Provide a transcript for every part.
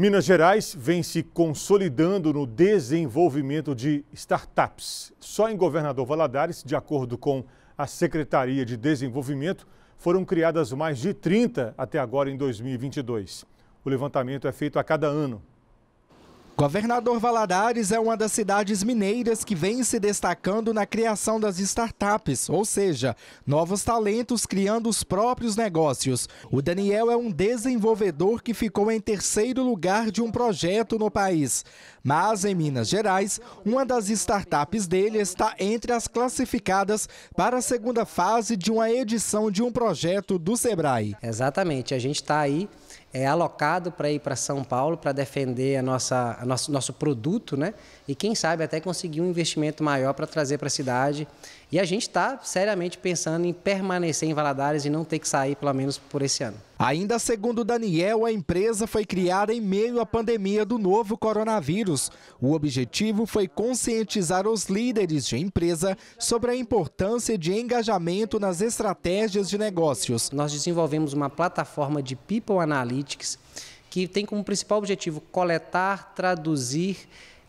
Minas Gerais vem se consolidando no desenvolvimento de startups. Só em Governador Valadares, de acordo com a Secretaria de Desenvolvimento, foram criadas mais de 30 até agora em 2022. O levantamento é feito a cada ano. Governador Valadares é uma das cidades mineiras que vem se destacando na criação das startups, ou seja, novos talentos criando os próprios negócios. O Daniel é um desenvolvedor que ficou em terceiro lugar de um projeto no país. Mas, em Minas Gerais, uma das startups dele está entre as classificadas para a segunda fase de uma edição de um projeto do Sebrae. Exatamente, a gente está aí é, alocado para ir para São Paulo para defender a nossa. A nosso, nosso produto, né? E quem sabe até conseguir um investimento maior para trazer para a cidade. E a gente está seriamente pensando em permanecer em Valadares e não ter que sair, pelo menos por esse ano. Ainda segundo Daniel, a empresa foi criada em meio à pandemia do novo coronavírus. O objetivo foi conscientizar os líderes de empresa sobre a importância de engajamento nas estratégias de negócios. Nós desenvolvemos uma plataforma de People Analytics que tem como principal objetivo coletar, traduzir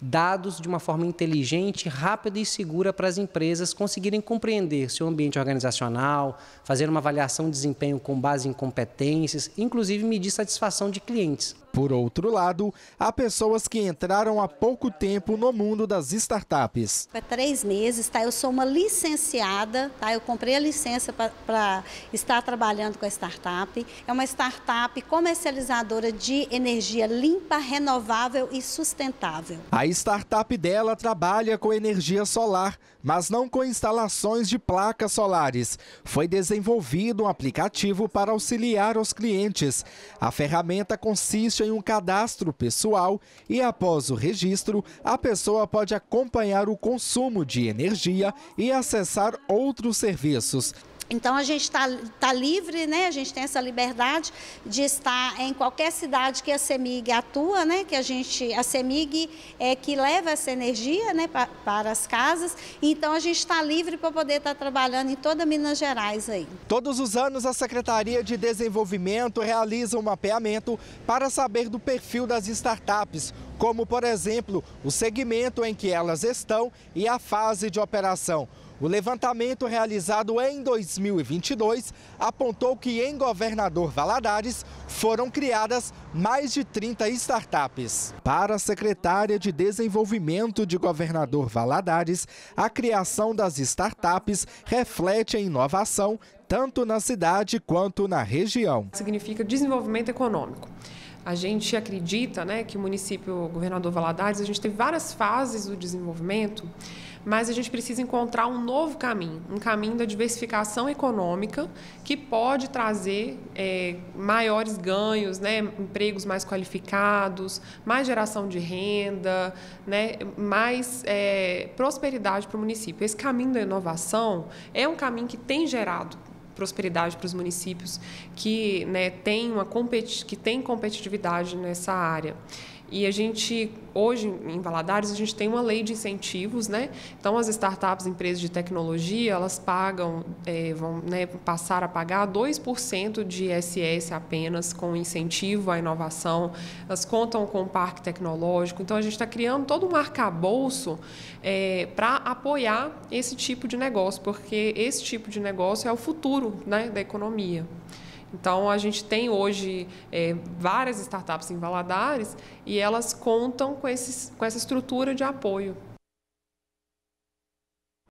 dados de uma forma inteligente, rápida e segura para as empresas conseguirem compreender seu ambiente organizacional, fazer uma avaliação de desempenho com base em competências, inclusive medir satisfação de clientes. Por outro lado, há pessoas que entraram há pouco tempo no mundo das startups. Há três meses, tá? Eu sou uma licenciada, tá? Eu comprei a licença para estar trabalhando com a startup. É uma startup comercializadora de energia limpa, renovável e sustentável. A startup dela trabalha com energia solar, mas não com instalações de placas solares. Foi desenvolvido um aplicativo para auxiliar os clientes. A ferramenta consiste em um cadastro pessoal e, após o registro, a pessoa pode acompanhar o consumo de energia e acessar outros serviços, então a gente está tá livre, né? a gente tem essa liberdade de estar em qualquer cidade que a CEMIG atua, né? que a gente, a CEMIG é que leva essa energia né? para as casas, então a gente está livre para poder estar tá trabalhando em toda Minas Gerais aí. Todos os anos a Secretaria de Desenvolvimento realiza um mapeamento para saber do perfil das startups, como por exemplo o segmento em que elas estão e a fase de operação. O levantamento realizado em 2022 apontou que em Governador Valadares foram criadas mais de 30 startups. Para a secretária de Desenvolvimento de Governador Valadares, a criação das startups reflete a inovação tanto na cidade quanto na região. Significa desenvolvimento econômico. A gente acredita né, que o município, o governador Valadares, a gente teve várias fases do desenvolvimento, mas a gente precisa encontrar um novo caminho, um caminho da diversificação econômica que pode trazer é, maiores ganhos, né, empregos mais qualificados, mais geração de renda, né, mais é, prosperidade para o município. Esse caminho da inovação é um caminho que tem gerado prosperidade para os municípios que, né, tem uma competi que tem competitividade nessa área. E a gente, hoje em Valadares, a gente tem uma lei de incentivos, né? Então, as startups, empresas de tecnologia, elas pagam, é, vão né, passar a pagar 2% de ISS apenas com incentivo à inovação, elas contam com o parque tecnológico. Então, a gente está criando todo um arcabouço é, para apoiar esse tipo de negócio, porque esse tipo de negócio é o futuro né, da economia. Então, a gente tem hoje é, várias startups em Valadares e elas contam com, esses, com essa estrutura de apoio.